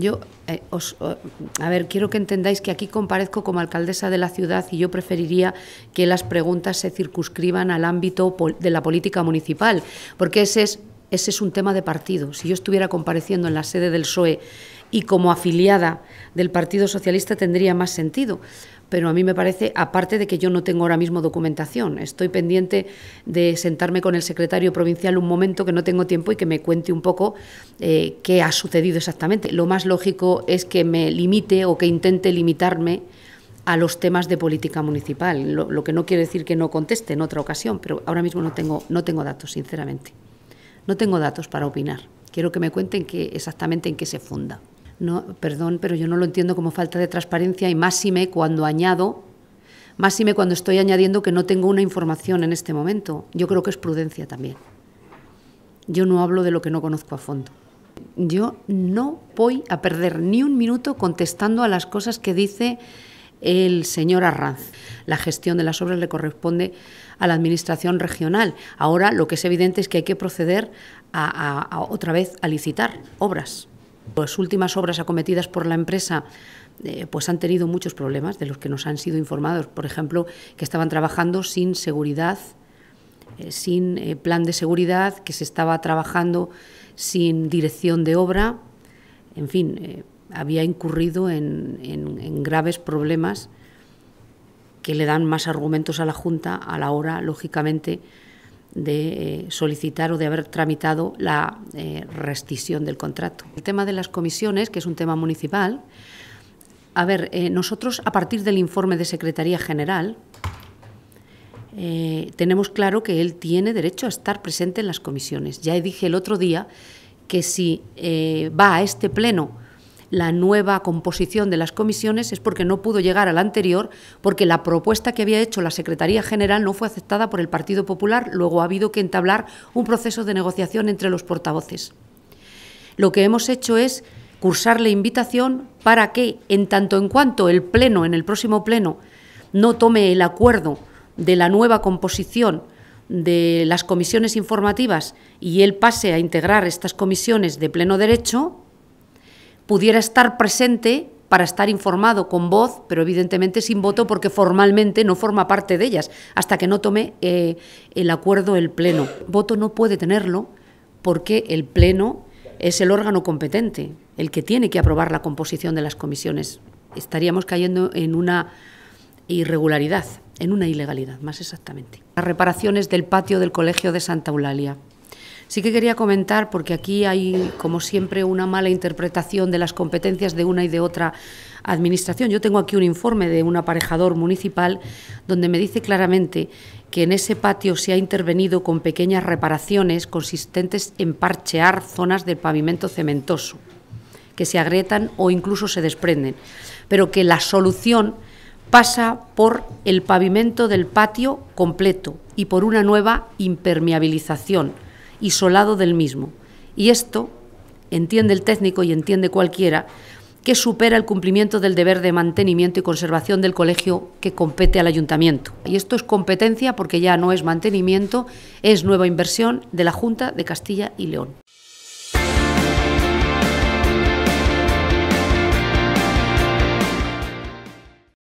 Yo, eh, a ver, quiero que entendáis que aquí comparezco como alcaldesa de la ciudad y yo preferiría que las preguntas se circunscriban al ámbito de la política municipal, porque ese es, ese es un tema de partido. Si yo estuviera compareciendo en la sede del PSOE y como afiliada del Partido Socialista tendría más sentido. Pero a mí me parece, aparte de que yo no tengo ahora mismo documentación, estoy pendiente de sentarme con el secretario provincial un momento que no tengo tiempo y que me cuente un poco eh, qué ha sucedido exactamente. Lo más lógico es que me limite o que intente limitarme a los temas de política municipal, lo, que no quiere decir que no conteste en otra ocasión, pero ahora mismo no tengo, no tengo datos, sinceramente. No tengo datos para opinar. Quiero que me cuenten exactamente en qué se funda. No, perdón, pero yo no lo entiendo como falta de transparencia y máxime cuando añado, máxime cuando estoy añadiendo que no tengo una información en este momento. Yo creo que es prudencia también. Yo no hablo de lo que no conozco a fondo. Yo no voy a perder ni un minuto contestando a las cosas que dice el señor Arranz. La gestión de las obras le corresponde a la Administración regional. Ahora lo que es evidente es que hay que proceder a otra vez a licitar obras. Las pues, últimas obras acometidas por la empresa eh, pues han tenido muchos problemas de los que nos han sido informados. Por ejemplo, que estaban trabajando sin seguridad, eh, sin eh, plan de seguridad, que se estaba trabajando sin dirección de obra. En fin, había incurrido en graves problemas que le dan más argumentos a la Junta a la hora, lógicamente, de eh, solicitar o de haber tramitado la eh, rescisión del contrato. El tema de las comisiones, que es un tema municipal, a ver, eh, nosotros a partir del informe de Secretaría General tenemos claro que él tiene derecho a estar presente en las comisiones. Ya dije el otro día que si va a este pleno la nueva composición de las comisiones es porque no pudo llegar a la anterior, porque la propuesta que había hecho la Secretaría General no fue aceptada por el Partido Popular, luego ha habido que entablar un proceso de negociación entre los portavoces. Lo que hemos hecho es cursar la invitación para que, en tanto en cuanto el Pleno, en el próximo Pleno, no tome el acuerdo de la nueva composición de las comisiones informativas y él pase a integrar estas comisiones de pleno derecho, pudiera estar presente para estar informado con voz, pero evidentemente sin voto porque formalmente no forma parte de ellas, hasta que no tome eh, el acuerdo el Pleno. Voto no puede tenerlo porque el Pleno es el órgano competente, el que tiene que aprobar la composición de las comisiones. Estaríamos cayendo en una irregularidad, en una ilegalidad, más exactamente. Las reparaciones del patio del Colegio de Santa Eulalia. Sí que quería comentar, porque aquí hay, como siempre, una mala interpretación de las competencias de una y de otra administración. Yo tengo aquí un informe de un aparejador municipal donde me dice claramente que en ese patio se ha intervenido con pequeñas reparaciones consistentes en parchear zonas del pavimento cementoso, que se agrietan o incluso se desprenden, pero que la solución pasa por el pavimento del patio completo y por una nueva impermeabilización isolado del mismo. Y esto, entiende el técnico y entiende cualquiera, que supera el cumplimiento del deber de mantenimiento y conservación del colegio que compete al ayuntamiento. Y esto es competencia porque ya no es mantenimiento, es nueva inversión de la Junta de Castilla y León.